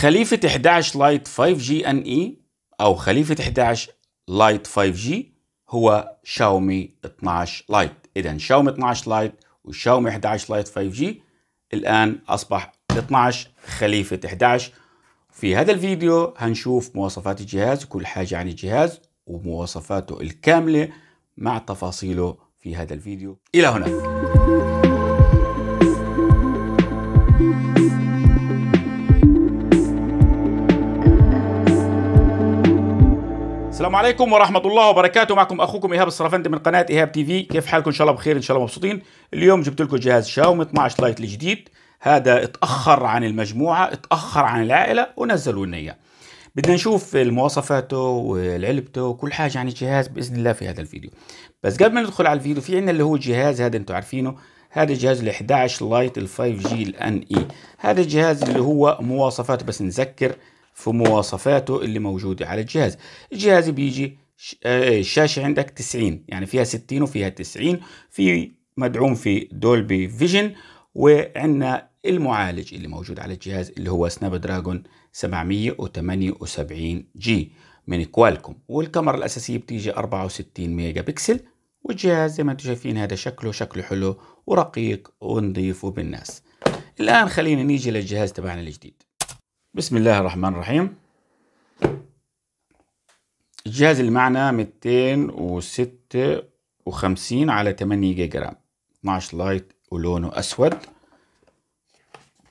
خليفة 11 لايت 5G اي أو خليفة 11 لايت 5G هو شاومي 12 لايت إذا شاومي 12 لايت وشاومي 11 لايت 5G الآن أصبح 12 خليفة 11 في هذا الفيديو هنشوف مواصفات الجهاز وكل حاجة عن الجهاز ومواصفاته الكاملة مع تفاصيله في هذا الفيديو إلى هناك السلام عليكم ورحمة الله وبركاته معكم أخوكم إيهاب الصرفندي من قناة إيهاب تي في كيف حالكم إن شاء الله بخير إن شاء الله مبسوطين اليوم جبت لكم جهاز شاومي 12 لايت الجديد هذا اتأخر عن المجموعة اتأخر عن العائلة ونزلوا لنا إياه بدنا نشوف مواصفاته وعلبته وكل حاجة عن الجهاز بإذن الله في هذا الفيديو بس قبل ما ندخل على الفيديو في عنا اللي هو الجهاز هذا أنتم عارفينه هذا الجهاز ال 11 لايت ال 5 جي الان اي هذا الجهاز اللي هو مواصفاته بس نذكر في مواصفاته اللي موجودة على الجهاز الجهاز بيجي الشاشة آه، آه، عندك 90 يعني فيها 60 وفيها 90 في مدعوم في دولبي فيجن وعندنا المعالج اللي موجود على الجهاز اللي هو سناب دراجون 778 جي من كوالكوم والكاميرا الأساسية بتيجي 64 ميجا بكسل والجهاز زي ما انتم شايفين هذا شكله شكله حلو ورقيق ونظيف وبالناس الآن خلينا نيجي للجهاز تبعنا الجديد بسم الله الرحمن الرحيم الجهاز اللي معنا 256 على 8 جيجا رام 12 لايت ولونه اسود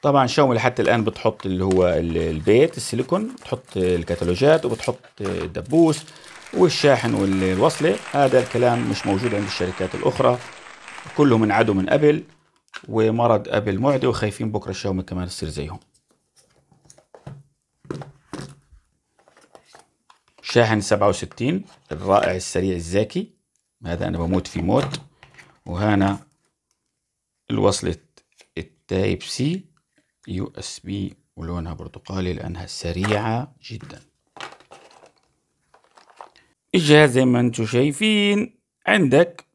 طبعا شاومي لحد الان بتحط اللي هو البيت السيليكون بتحط الكتالوجات وبتحط الدبوس والشاحن والوصله هذا الكلام مش موجود عند الشركات الاخرى كلهم انعدوا من قبل ومرض قبل معدي وخايفين بكره شاومي كمان تصير زيهم شاحن 67 الرائع السريع الزاكي هذا أنا بموت في موت وهنا الوصلة التايب سي يو اس بي ولونها برتقالي لأنها سريعة جدا الجهاز زي ما انتم شايفين عندك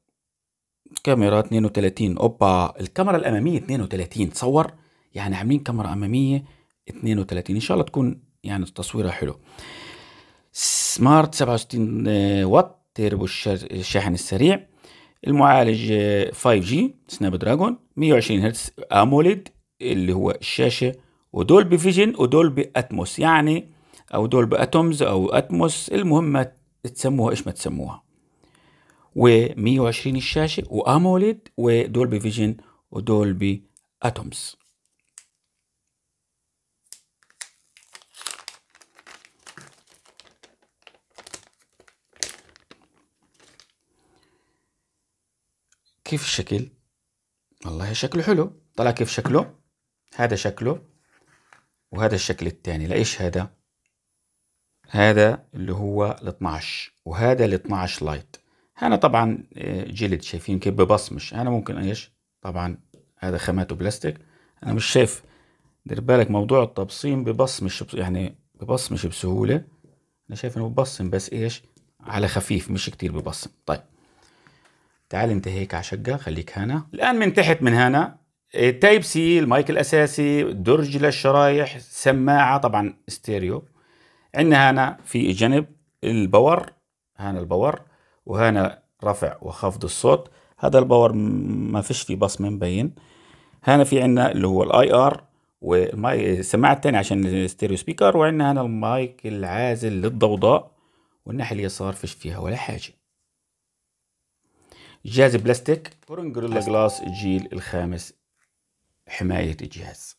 كاميرا 32 اوبا الكاميرا الاماميه 32 تصور يعني عاملين كاميرا اماميه 32 ان شاء الله تكون يعني تصويرها حلو سمارت 67 آه، وات تيربو الشاحن السريع المعالج 5G آه، سناب دراجون 120 هرتز اموليد اللي هو الشاشه ودولبي فيجن ودولبي اتموس يعني او دولبي اتومز او اتموس المهم تسموها ايش ما تسموها و120 الشاشه واموليد ودولبي فيجن ودولبي اتومز كيف الشكل والله شكله حلو طلع كيف شكله هذا شكله وهذا الشكل الثاني لايش هذا هذا اللي هو ال 12 وهذا ال 12 لايت هنا طبعا آه، جلد شايفين كيف ببصمش انا ممكن ايش طبعا هذا خاماته بلاستيك انا مش شايف دير بالك موضوع التبصيم ببصمش يعني ببصمش بسهوله انا شايف انه ببصم بس ايش على خفيف مش كتير ببصم طيب تعال انت هيك على شقه خليك هنا الان من تحت من هنا إيه، تايب سي المايك الاساسي درج للشرايح سماعه طبعا ستيريو عندنا هنا في جنب الباور هنا الباور وهنا رفع وخفض الصوت هذا الباور ما فيش فيه بصمه مبين هنا في عندنا اللي هو الاي ار والماي السماعه الثانيه عشان الستيريو سبيكر وعندنا هنا المايك العازل للضوضاء والناحيه اليسار فيش فيها ولا حاجه جهاز بلاستيك كورن جوريلا جلاس الجيل الخامس حماية الجهاز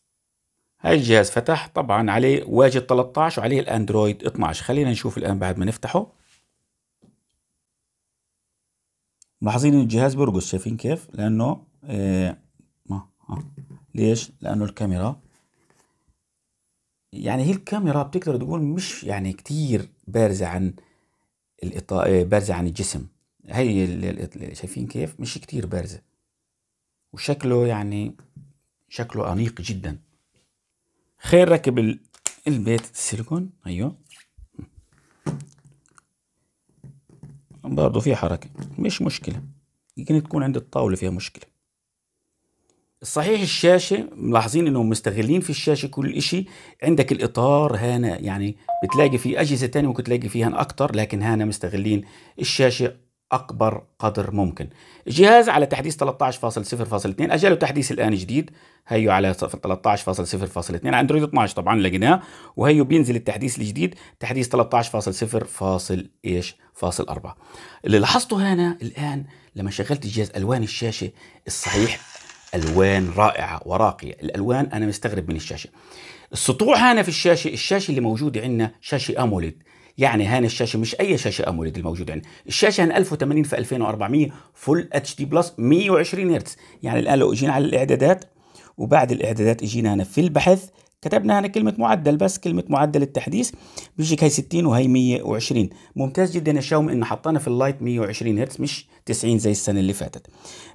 هاي الجهاز فتح طبعا عليه واجد 13 وعليه الاندرويد 12 خلينا نشوف الان بعد ما نفتحه ملاحظين ان الجهاز برقص شايفين كيف لانه إيه، ما آه. ليش لانه الكاميرا يعني هي الكاميرا بتقدر تقول مش يعني كتير بارزة عن الإطاء إيه، بارزة عن الجسم هي اللي شايفين كيف مش كتير بارزة وشكله يعني شكله أنيق جدا خير ركب البيت السيليكون هيو أيوه. برضه في حركة مش مشكلة يمكن تكون عند الطاولة فيها مشكلة الصحيح الشاشة ملاحظين انهم مستغلين في الشاشة كل اشي عندك الاطار هنا يعني بتلاقي في اجهزة تانية ممكن تلاقي فيها اكتر لكن هنا مستغلين الشاشة اكبر قدر ممكن. الجهاز على تحديث 13.0.2 اجله تحديث الان جديد هيو على 13.0.2 على اندرويد 12 طبعا لقيناه وهيو بينزل التحديث الجديد تحديث 13.0.4 اللي لاحظته هنا الان لما شغلت الجهاز الوان الشاشه الصحيح الوان رائعه وراقيه، الالوان انا مستغرب من الشاشه. السطوع هنا في الشاشه، الشاشه اللي موجوده عندنا شاشه اموليد يعني هان الشاشه مش اي شاشه اموليد الموجوده عندنا الشاشه هان 1080 في 2400 فول اتش دي بلس 120 هرتز يعني الان لو اجينا على الاعدادات وبعد الاعدادات اجينا هنا في البحث كتبنا هنا كلمة معدل بس كلمة معدل التحديث بيجيك هي 60 وهي 120 ممتاز جدا يا شاومي انه حطينا في اللايت 120 هرتز مش 90 زي السنة اللي فاتت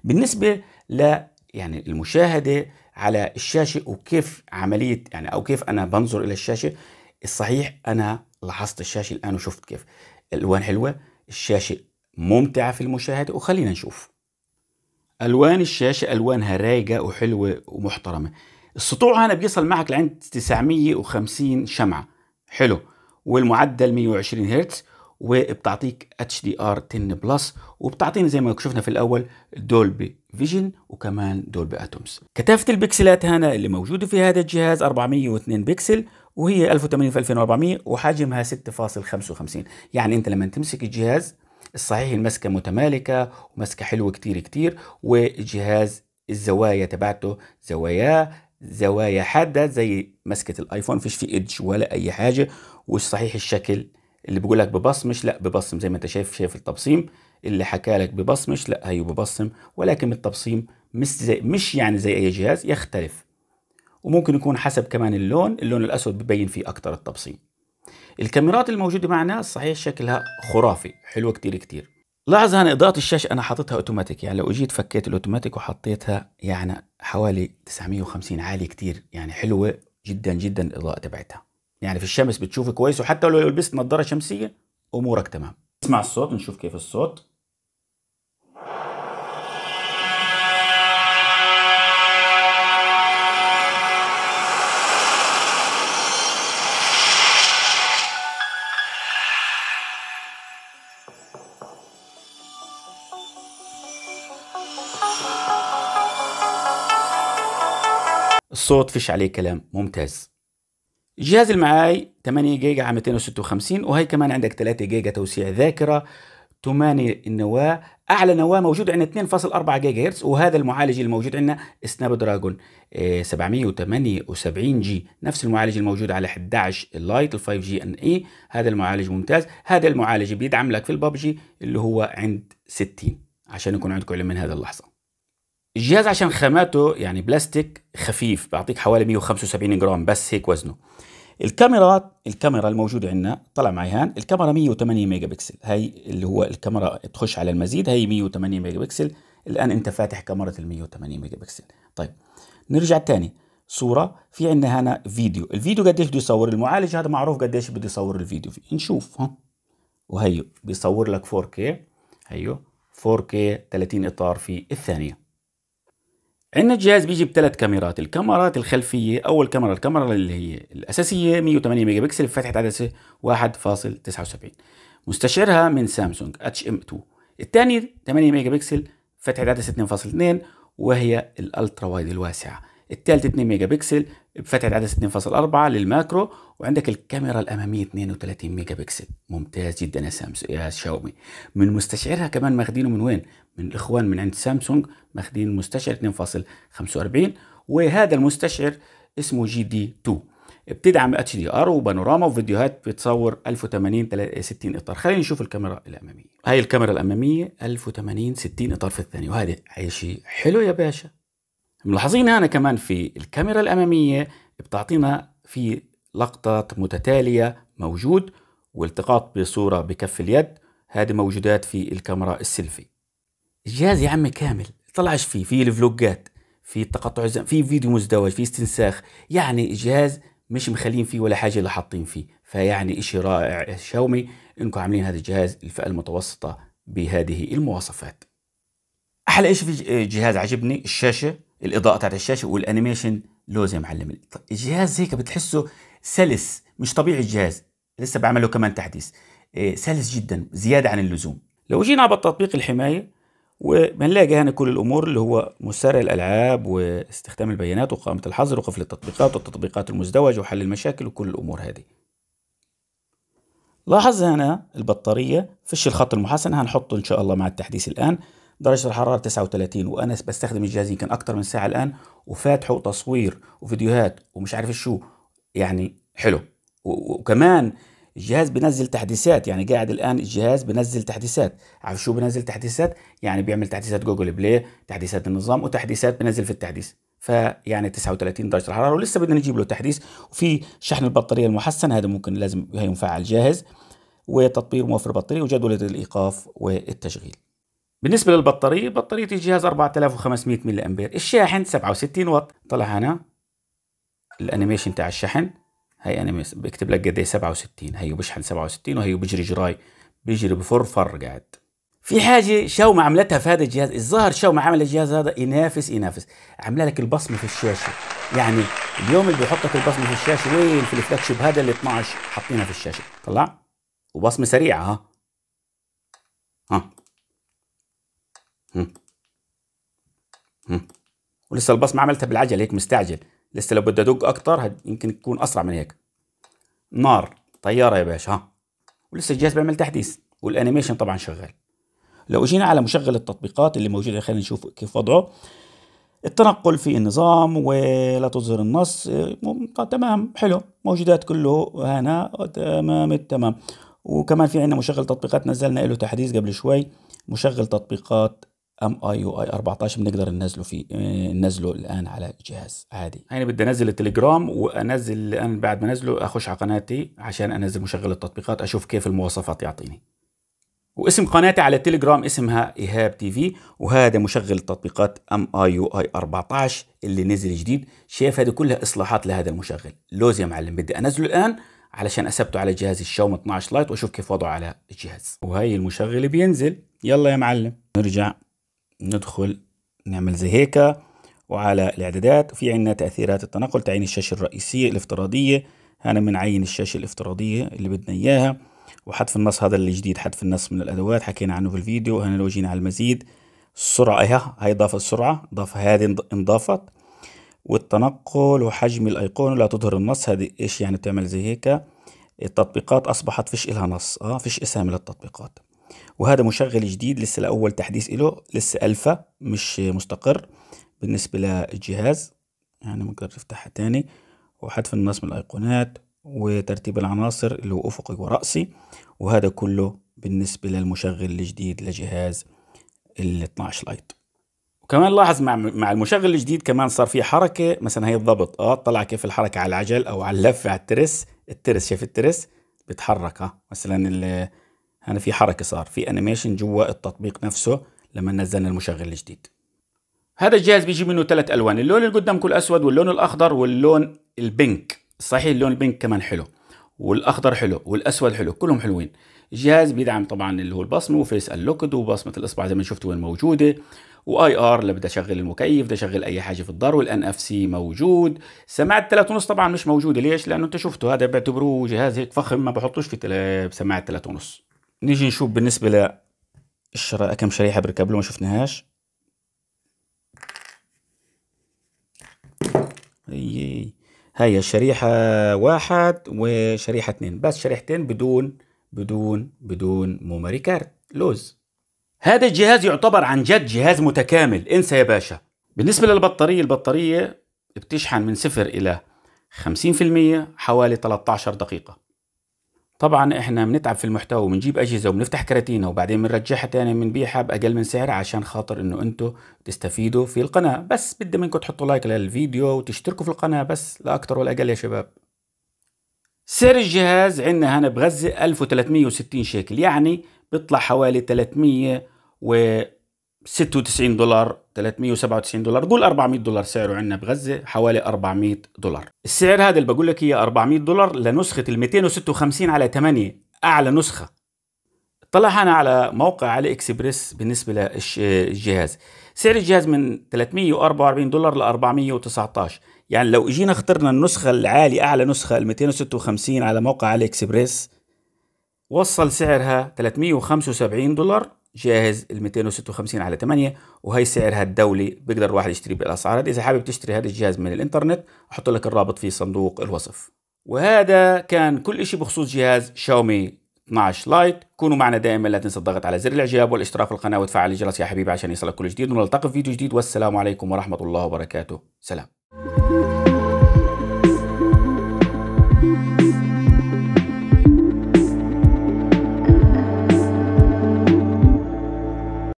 بالنسبة ل يعني المشاهدة على الشاشة وكيف عملية يعني أو كيف أنا بنظر إلى الشاشة الصحيح أنا لاحظت الشاشه الان وشفت كيف الالوان حلوه الشاشه ممتعه في المشاهده وخلينا نشوف الوان الشاشه الوانها رايقه وحلوه ومحترمه السطوع هنا بيصل معك لعند 950 شمعه حلو والمعدل 120 هرتز وبتعطيك اتش دي ار 10 بلس وبتعطينا زي ما شفنا في الاول دولبي فيجن وكمان دولبي اتومز كثافه البكسلات هنا اللي موجوده في هذا الجهاز 402 بكسل وهي 1080 في 2400 وحجمها 6.55 يعني انت لما تمسك الجهاز الصحيح المسكه متمالكه ومسكه حلوه كتير كتير والجهاز الزوايا تبعته زواياه زوايا حاده زي مسكه الايفون فيش في ايدج ولا اي حاجه والصحيح الشكل اللي بيقول لك ببصمش لا ببصم زي ما انت شايف شايف التبصيم اللي حكى لك ببصمش لا هي ببصم ولكن التبصيم مش زي مش يعني زي اي جهاز يختلف وممكن يكون حسب كمان اللون اللون الأسود ببين فيه أكثر التبصيل الكاميرات الموجودة معنا صحيح شكلها خرافي حلوة كتير كتير لاحظ هنا إضاءة الشاشة أنا حاطتها أوتوماتيك يعني لو أجيت فكيت الأوتوماتيك وحطيتها يعني حوالي 950 عالي كتير يعني حلوة جدا جدا الإضاءة تبعتها يعني في الشمس بتشوف كويس وحتى لو لبست نظارة شمسية أمورك تمام اسمع الصوت نشوف كيف الصوت الصوت فيش عليه كلام ممتاز الجهاز المعاي 8 جيجا على 256 وهي كمان عندك 3 جيجا توسيع ذاكره 8 النواه اعلى نواه موجود عندنا 2.4 جيجا هرتز وهذا المعالج الموجود عندنا سناب دراجون 778 جي نفس المعالج الموجود على 11 اللايت ال 5 جي ان اي e. هذا المعالج ممتاز هذا المعالج بيدعم لك في الببجي اللي هو عند 60 عشان يكون عندكم علم من هذه اللحظه الجهاز عشان خاماته يعني بلاستيك خفيف بيعطيك حوالي 175 جرام بس هيك وزنه الكاميرات الكاميرا الموجودة عندنا طلع معي هان الكاميرا 108 ميجا بكسل هاي اللي هو الكاميرا تخش على المزيد هي 108 ميجا بكسل الآن أنت فاتح كاميرا ال 108 ميجا بكسل طيب نرجع تاني صورة في عندنا هنا فيديو الفيديو قديش بده يصور المعالج هذا معروف قديش بده يصور الفيديو فيه نشوف ها وهيو بيصور لك 4K هيو 4K 30 إطار في الثانية عندنا الجهاز بيجي بثلاث كاميرات الكاميرات الخلفيه اول كاميرا الكاميرا اللي هي الاساسيه 108 ميجا بكسل بفتحه عدسه 1.79 مستشعرها من سامسونج اتش ام 2 الثاني 8 ميجا بكسل فتحه عدسه 2.2 وهي الالترا وايد الواسعه الثالث 2 ميجا بكسل بفتحه عدسه 2.4 للماكرو وعندك الكاميرا الاماميه 32 ميجا بكسل ممتاز جدا يا سامسونج يا شاومي من مستشعرها كمان ماخذينه من وين من الاخوان من عند سامسونج ماخذين مستشعر 2.45 وهذا المستشعر اسمه جي دي 2 بتدعم اتش دي ار وبانوراما وفيديوهات بتصور 1080 60 آه، اطار خلينا نشوف الكاميرا الاماميه هاي الكاميرا الاماميه 1080 60 اطار في الثانيه وهذا شيء حلو يا باشا ملاحظين هنا كمان في الكاميرا الاماميه بتعطينا في لقطات متتاليه موجود والتقاط بصوره بكف اليد هذه موجودات في الكاميرا السيلفي الجهاز يا عمي كامل طلعش فيه في الفلوجات في تقطع زم في فيديو مزدوج في استنساخ يعني جهاز مش مخلين فيه ولا حاجه اللي حاطين فيه فيعني اشي رائع شاومي انكم عاملين هذا الجهاز الفئه المتوسطه بهذه المواصفات احلى شيء في الجهاز عجبني الشاشه الاضاءه تاعت الشاشه والانيميشن لوز يا معلم الجهاز هيك بتحسه سلس مش طبيعي الجهاز لسه بعمله كمان تحديث إيه، سلس جدا زياده عن اللزوم لو جينا على تطبيق الحمايه وبنلاقي هنا يعني كل الامور اللي هو مسارع الالعاب واستخدام البيانات وقائمه الحظر وقفل التطبيقات والتطبيقات المزدوجه وحل المشاكل وكل الامور هذه لاحظ هنا البطاريه فيش الخط المحسن هنحطه ان شاء الله مع التحديث الان درجه الحراره 39 وانا بستخدم الجهاز يمكن اكتر من ساعه الان وفاتحه وتصوير وفيديوهات ومش عارف شو يعني حلو وكمان الجهاز بنزل تحديثات يعني قاعد الان الجهاز بنزل تحديثات عارف شو بنزل تحديثات يعني بيعمل تحديثات جوجل بلاي تحديثات النظام وتحديثات بنزل في التحديث فيعني 39 درجه الحراره ولسه بدنا نجيب له تحديث وفي شحن البطاريه المحسن هذا ممكن لازم مفعل جاهز وتطبيق موفر بطاريه وجدوله الايقاف والتشغيل بالنسبة للبطارية بطارية الجهاز 4500 ملي أمبير الشاحن 67 واط طلع هنا الأنيميشن تاع الشحن هي انا بكتب لك قد ايه 67 هيو بشحن 67 وهيو بجري جراي بيجري بفرفر قاعد في حاجة شاومة عملتها في هذا الجهاز الظاهر شاومة عمل الجهاز هذا ينافس ينافس عامله لك البصمة في الشاشة يعني اليوم اللي بيحطك لك البصمة في الشاشة وين في الفلاكشوب هذا اللي 12 حاطينها في الشاشة طلع وبصمة سريعة ها ها هم. هم. ولسه البصمة عملتها بالعجل هيك مستعجل لسه لو بدي ادق اكثر يمكن تكون اسرع من هيك نار طياره يا باشا ها ولسه الجهاز بيعمل تحديث والانيميشن طبعا شغال لو جينا على مشغل التطبيقات اللي موجوده خلينا نشوف كيف وضعه التنقل في النظام ولا تظهر النص طيب، تمام حلو موجودات كله هنا تمام التمام وكمان في عندنا مشغل تطبيقات نزلنا له تحديث قبل شوي مشغل تطبيقات ام اي يو اي 14 بنقدر ننزله في ننزله الان على جهاز عادي يعني بدي انزل التليجرام وانزل الان بعد ما انزله اخش على قناتي عشان انزل مشغل التطبيقات اشوف كيف المواصفات يعطيني واسم قناتي على التليجرام اسمها ايهاب تي في وهذا مشغل تطبيقات ام اي يو اي 14 اللي نزل جديد شايف هذه كلها اصلاحات لهذا المشغل لوز يا معلم بدي انزله الان علشان اثبته على جهاز الشاومي 12 لايت واشوف كيف وضعه على الجهاز وهي المشغل بينزل يلا يا معلم نرجع ندخل نعمل زي هيك وعلى الاعدادات في عندنا تأثيرات التنقل تعيين الشاشة الرئيسية الافتراضية هنا بنعين الشاشة الافتراضية اللي بدنا إياها وحذف النص هذا الجديد حذف النص من الأدوات حكينا عنه في الفيديو هنا لو جينا على المزيد السرعة ها هي إضافة السرعة إضافة هذه انضافت والتنقل وحجم الأيقونة لا تظهر النص هذه إيش يعني بتعمل زي هيك التطبيقات أصبحت فيش إلها نص آه فيش اسم للتطبيقات وهذا مشغل جديد لسه لأول تحديث له لسه ألفا مش مستقر بالنسبة للجهاز يعني ممكن نفتحها تاني وحذف النص من الأيقونات وترتيب العناصر اللي هو أفقي ورأسي وهذا كله بالنسبة للمشغل الجديد لجهاز ال 12 لايت وكمان لاحظ مع مع المشغل الجديد كمان صار في حركة مثلا هي الضبط اه طلع كيف الحركة على العجل أو على اللفة على الترس الترس شايف الترس بتحرك اه مثلا هنا يعني في حركة صار في انيميشن جوا التطبيق نفسه لما نزلنا المشغل الجديد هذا الجهاز بيجي منه ثلاث الوان اللون اللي قدامكم الاسود واللون الاخضر واللون البنك صحيح اللون البنك كمان حلو والاخضر حلو والاسود حلو كلهم حلوين الجهاز بيدعم طبعا اللي هو البصمه وفيس اللوكد وبصمه الاصبع زي ما شفتوا وين موجوده واي ار اللي بدي اشغل المكيف بدي اشغل اي حاجه في الدار والان اف سي موجود سماعه ونص طبعا مش موجوده ليش لانه انت شفتوا هذا بيعتبروه جهاز هيك فخم ما بحطوش في سماعه ونص نيجي نشوف بالنسبة للشرائح كم شريحة بركب له ما شفناهاش هي شريحة واحد وشريحة اثنين بس شريحتين بدون بدون بدون ميموري كارت لوز هذا الجهاز يعتبر عن جد جهاز متكامل انسى يا باشا بالنسبة للبطارية البطارية بتشحن من صفر إلى 50% حوالي 13 دقيقة طبعا احنا بنتعب في المحتوى وبنجيب اجهزه وبنفتح كراتينه وبعدين بنرجعها تاني بنبيعها باقل من سعر عشان خاطر انه انتم تستفيدوا في القناه بس بدي منكم تحطوا لايك للفيديو وتشتركوا في القناه بس لا اكثر ولا اقل يا شباب سعر الجهاز عندنا هنا بغزه 1360 شيكل يعني بيطلع حوالي 396 دولار 397 دولار قول 400 دولار سعره عندنا بغزه حوالي 400 دولار السعر هذا اللي بقول لك اياه 400 دولار لنسخه ال 256 على 8 اعلى نسخه طلع انا على موقع علي اكسبريس بالنسبه للجهاز سعر الجهاز من 344 دولار ل 419 يعني لو اجينا اخترنا النسخه العالي اعلى نسخه ال 256 على موقع علي اكسبريس وصل سعرها 375 دولار جاهز ال 256 على 8 وهي سعرها الدولي بيقدر الواحد يشتري بالاسعار هذه اذا حابب تشتري هذا الجهاز من الانترنت احط لك الرابط في صندوق الوصف وهذا كان كل شيء بخصوص جهاز شاومي 12 لايت كونوا معنا دائما لا تنسى الضغط على زر الاعجاب والاشتراك في القناه وتفعل الجرس يا حبيبي عشان يصلك كل جديد ونلتقي في فيديو جديد والسلام عليكم ورحمه الله وبركاته سلام